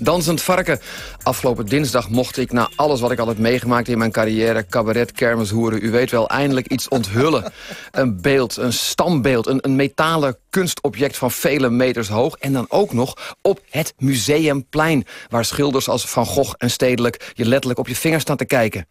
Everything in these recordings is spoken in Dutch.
Dansend Varken. Afgelopen dinsdag mocht ik na alles wat ik al heb meegemaakt in mijn carrière... cabaret, hoeren, u weet wel, eindelijk iets onthullen. Een beeld, een stambeeld, een, een metalen kunstobject van vele meters hoog. En dan ook nog op het Museumplein... waar schilders als Van Gogh en Stedelijk je letterlijk op je vingers staan te kijken.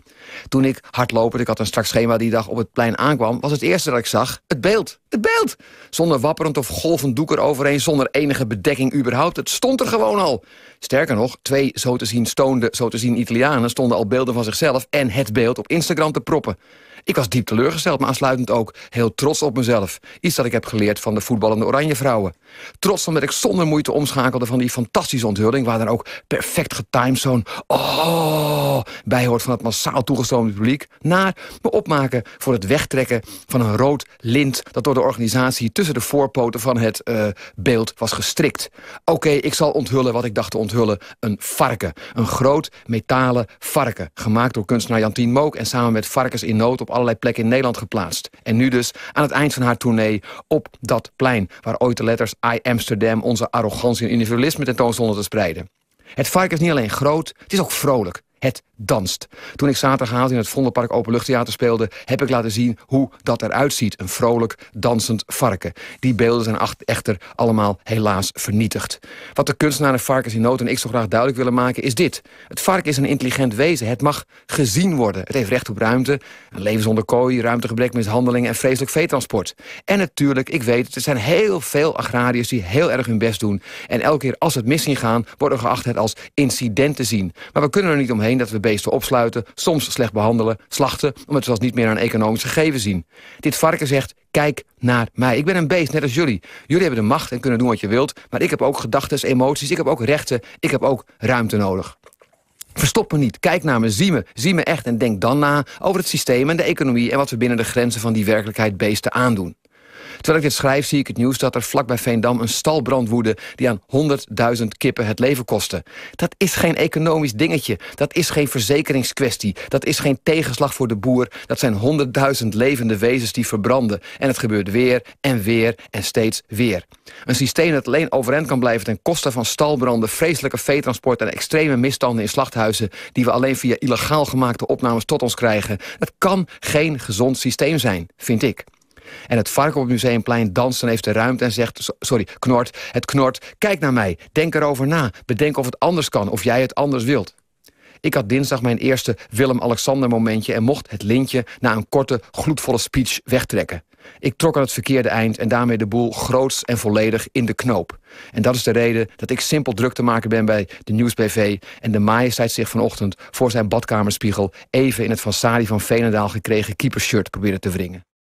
Toen ik hardlopend, ik had een strak schema die dag op het plein aankwam... was het eerste dat ik zag het beeld. Het beeld! Zonder wapperend of golvend doek eroverheen, zonder enige bedekking überhaupt. Het stond er gewoon al. Sterker nog, twee zo te zien stoonde, zo te zien Italianen... stonden al beelden van zichzelf en het beeld op Instagram te proppen. Ik was diep teleurgesteld, maar aansluitend ook heel trots op mezelf. Iets dat ik heb geleerd van de voetballende Oranjevrouwen. Trots omdat ik zonder moeite omschakelde van die fantastische onthulling... waar dan ook perfect getimed zo'n oh bij hoort van het massaal toegestroomde publiek... naar me opmaken voor het wegtrekken van een rood lint... dat door de organisatie tussen de voorpoten van het eh, beeld was gestrikt. Oké, ik zal onthullen wat ik dacht te onthullen. Een varken. Een groot metalen varken. Gemaakt door kunstenaar Jantien Mook... en samen met Varkens in Nood op allerlei plekken in Nederland geplaatst. En nu dus aan het eind van haar tournee op dat plein... waar ooit de letters I Amsterdam onze arrogantie en individualisme tentoon te spreiden. Het vark is niet alleen groot, het is ook vrolijk. Het danst. Toen ik zaterdagavond in het Vondelpark Openluchttheater speelde... heb ik laten zien hoe dat eruit ziet. Een vrolijk, dansend varken. Die beelden zijn echter allemaal helaas vernietigd. Wat de kunstenaar varkens in nood en ik zo graag duidelijk willen maken... is dit. Het varken is een intelligent wezen. Het mag gezien worden. Het heeft recht op ruimte. Een leven zonder kooi, ruimtegebrek, mishandeling en vreselijk veetransport. En natuurlijk, ik weet er zijn heel veel agrariërs... die heel erg hun best doen. En elke keer als het mis zien gaan, worden geacht het als incident te zien. Maar we kunnen er niet omheen dat we bezig beesten opsluiten, soms slecht behandelen, slachten... omdat ze zelfs niet meer aan een economisch gegeven zien. Dit varken zegt, kijk naar mij. Ik ben een beest, net als jullie. Jullie hebben de macht en kunnen doen wat je wilt... maar ik heb ook gedachten, emoties, ik heb ook rechten... ik heb ook ruimte nodig. Verstop me niet, kijk naar me, zie me, zie me echt... en denk dan na over het systeem en de economie... en wat we binnen de grenzen van die werkelijkheid beesten aandoen. Terwijl ik dit schrijf zie ik het nieuws dat er vlak bij Veendam een stalbrand woedde... die aan 100.000 kippen het leven kostte. Dat is geen economisch dingetje. Dat is geen verzekeringskwestie. Dat is geen tegenslag voor de boer. Dat zijn 100.000 levende wezens die verbranden. En het gebeurt weer en weer en steeds weer. Een systeem dat alleen overeind kan blijven ten koste van stalbranden... vreselijke veetransport en extreme misstanden in slachthuizen... die we alleen via illegaal gemaakte opnames tot ons krijgen. Dat kan geen gezond systeem zijn, vind ik. En het varken op het museumplein danst en heeft de ruimte en zegt... sorry, knort, het knort, kijk naar mij, denk erover na. Bedenk of het anders kan, of jij het anders wilt. Ik had dinsdag mijn eerste Willem-Alexander-momentje... en mocht het lintje na een korte, gloedvolle speech wegtrekken. Ik trok aan het verkeerde eind en daarmee de boel groots en volledig in de knoop. En dat is de reden dat ik simpel druk te maken ben bij de Nieuwsbv... en de majesteit zich vanochtend voor zijn badkamerspiegel... even in het van van Venendaal gekregen keepershirt probeerde te wringen.